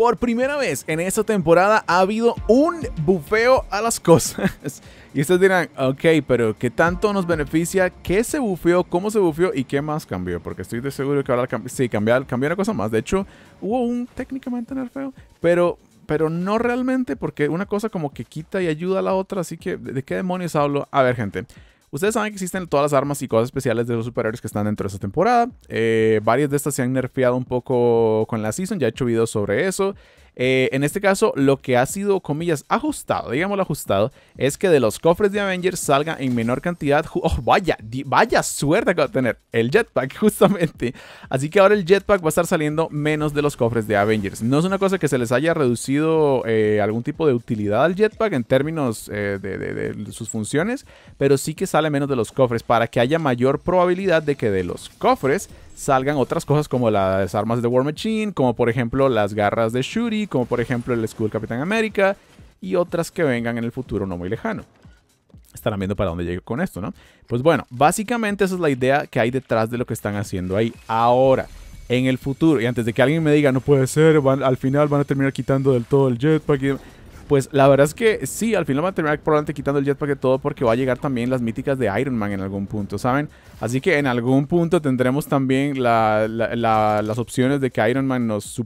Por primera vez en esta temporada ha habido un bufeo a las cosas. y ustedes dirán, ok, pero ¿qué tanto nos beneficia? ¿Qué se bufeó? ¿Cómo se bufeó? ¿Y qué más cambió? Porque estoy de seguro que ahora sí, cambió una cosa más. De hecho, hubo un técnicamente nerfeo, pero pero no realmente porque una cosa como que quita y ayuda a la otra, así que ¿de qué demonios hablo? A ver gente, Ustedes saben que existen todas las armas y cosas especiales de los superhéroes que están dentro de esta temporada. Eh, varias de estas se han nerfeado un poco con la season, ya he hecho videos sobre eso. Eh, en este caso, lo que ha sido, comillas, ajustado, digámoslo ajustado, es que de los cofres de Avengers salga en menor cantidad. ¡Oh, vaya! ¡Vaya suerte que va a tener el jetpack, justamente! Así que ahora el jetpack va a estar saliendo menos de los cofres de Avengers. No es una cosa que se les haya reducido eh, algún tipo de utilidad al jetpack en términos eh, de sus funciones, pero sí que sale menos de los cofres para que haya mayor probabilidad de que de los cofres salgan otras cosas como las armas de War Machine, como por ejemplo las garras de Shuri, como por ejemplo el escudo Capitán América y otras que vengan en el futuro no muy lejano. Estarán viendo para dónde llegue con esto, ¿no? Pues bueno, básicamente esa es la idea que hay detrás de lo que están haciendo ahí ahora, en el futuro. Y antes de que alguien me diga, no puede ser, al final van a terminar quitando del todo el jetpack. Y pues la verdad es que sí, al final van a terminar probablemente quitando el jetpack de todo porque va a llegar también las míticas de Iron Man en algún punto, ¿saben? Así que en algún punto tendremos también las opciones de que Iron Man nos,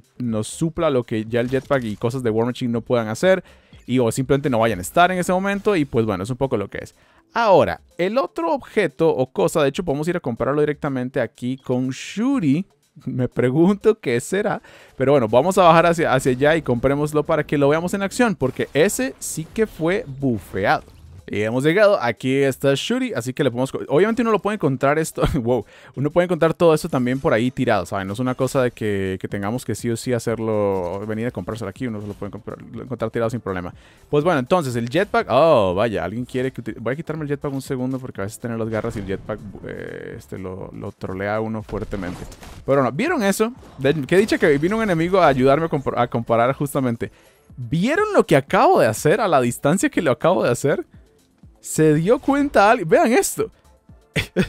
supla lo que ya el jetpack y cosas de War Machine no puedan hacer y o simplemente no vayan a estar en ese momento y pues bueno, es un poco lo que es. Ahora, el otro objeto o cosa, de hecho podemos ir a comprarlo directamente aquí con Shuri. me pregunto qué será. Pero bueno, vamos a bajar hacia, hacia allá y comprémoslo para que lo veamos en acción, porque ese sí que fue bufeado. Y hemos llegado, aquí está Shuri, así que le podemos... Obviamente uno lo puede encontrar esto, wow, uno puede encontrar todo esto también por ahí tirado, ¿saben? No es una cosa de que, que tengamos que sí o sí hacerlo, venir a comprárselo aquí, uno lo puede encontrar tirado sin problema. Pues bueno, entonces el jetpack, oh, vaya, alguien quiere que... Voy a quitarme el jetpack un segundo porque a veces tener las garras y el jetpack eh, este, lo, trolea uno fuertemente. Pero bueno, ¿vieron eso? Que dicho que vino un enemigo a ayudarme a, a comparar justamente. ¿Vieron lo que acabo de hacer a la distancia que lo acabo de hacer? se dio cuenta alguien. Vean esto.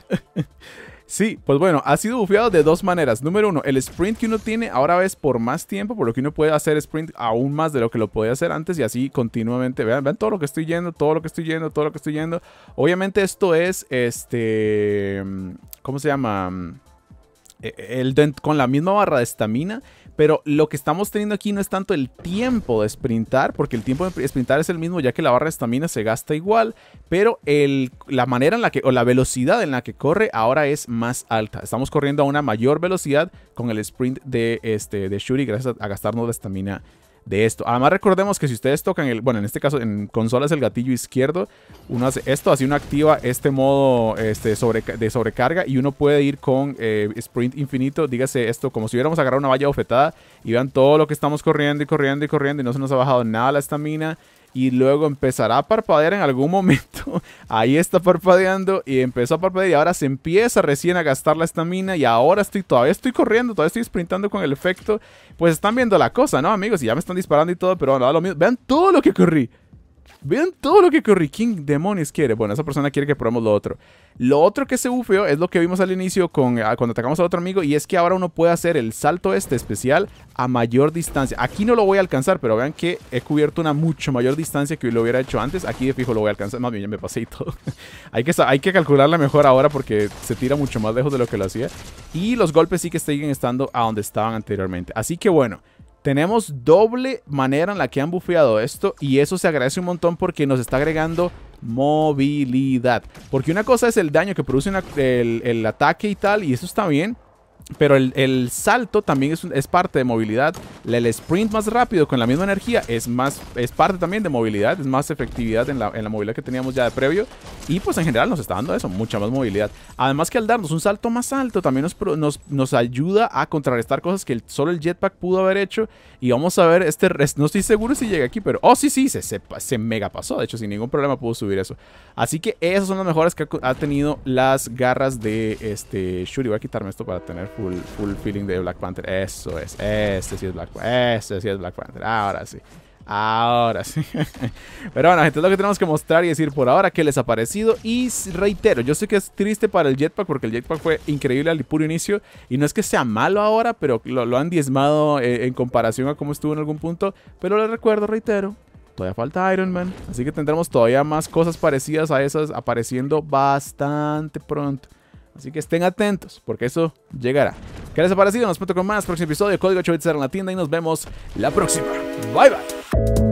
sí, pues bueno, ha sido bufeado de dos maneras. Número uno, el sprint que uno tiene ahora es por más tiempo, por lo que uno puede hacer sprint aún más de lo que lo podía hacer antes y así continuamente. Vean, vean todo lo que estoy yendo, todo lo que estoy yendo, todo lo que estoy yendo. Obviamente esto es, este, mm, ¿cómo se llama? Eh, con la misma barra de estamina. Pero lo que estamos teniendo aquí no es tanto el tiempo de sprintar, porque el tiempo de sprintar es el mismo, ya que la barra de estamina se gasta igual, pero la manera en la que, o la velocidad en la que corre ahora es más alta. Estamos corriendo a una mayor velocidad con el sprint de, este, de Shuri, gracias a, gastarnos de estamina de esto. Además recordemos que si ustedes tocan el, bueno en este caso en consolas el gatillo izquierdo, uno hace esto, así uno activa este modo este, sobre, de sobrecarga y uno puede ir con eh, sprint infinito, dígase esto como si hubiéramos agarrado una valla bofetada y vean todo lo que estamos corriendo y corriendo y corriendo y no se nos ha bajado nada la estamina y luego empezará a parpadear en algún momento. Ahí está parpadeando y empezó a parpadear y ahora se empieza recién a gastar la estamina y ahora estoy todavía estoy corriendo, todavía estoy sprintando con el efecto. Pues están viendo la cosa, ¿no, amigos? Y ya me están disparando y todo, pero bueno, lo mismo. Vean todo lo que corrí Vean todo lo que Curry King demonios quiere. Bueno, esa persona quiere que probemos lo otro. Lo otro que se bufeó es lo que vimos al inicio con, ah, cuando atacamos al otro amigo. Y es que ahora uno puede hacer el salto este especial a mayor distancia. Aquí no lo voy a alcanzar, pero vean que he cubierto una mucho mayor distancia que lo hubiera hecho antes. Aquí de fijo lo voy a alcanzar. Más bien, ya me pasé y todo. hay, que, hay que calcularla mejor ahora porque se tira mucho más lejos de lo que lo hacía. Y los golpes sí que siguen estando a donde estaban anteriormente. Así que bueno. Tenemos doble manera en la que han bufeado esto y eso se agradece un montón porque nos está agregando movilidad. Porque una cosa es el daño que produce el, el, ataque y tal, y eso está bien. Pero el, salto también es, parte de movilidad. El sprint más rápido con la misma energía es, más, es parte también de movilidad. Es más efectividad en la, movilidad que teníamos ya de previo. Y pues en general nos está dando eso, mucha más movilidad. Además que al darnos un salto más alto también nos, nos, ayuda a contrarrestar cosas que solo el jetpack pudo haber hecho. Y vamos a ver, este no estoy seguro si llega aquí, pero... Oh, sí, sí, se, se, mega pasó. De hecho, sin ningún problema pudo subir eso. Así que esas son las mejoras que ha, tenido las garras de este Shuri. Voy a quitarme esto para tener full, feeling de Black Panther. Eso es, este sí es Black Panther, este sí es Black Panther, ahora sí. Ahora sí. Pero bueno, gente, es lo que tenemos que mostrar y decir por ahora que les ha parecido. Y reitero, yo sé que es triste para el jetpack porque el jetpack fue increíble al puro inicio. Y no es que sea malo ahora, pero lo, han diezmado eh, en comparación a cómo estuvo en algún punto. Pero les recuerdo, reitero, todavía falta Iron Man. Así que tendremos todavía más cosas parecidas a esas apareciendo bastante pronto. Así que estén atentos, porque eso llegará. Que les ha parecido? Nos vemos con más próximo episodio. Código 8 en la tienda y nos vemos la próxima. Bye bye.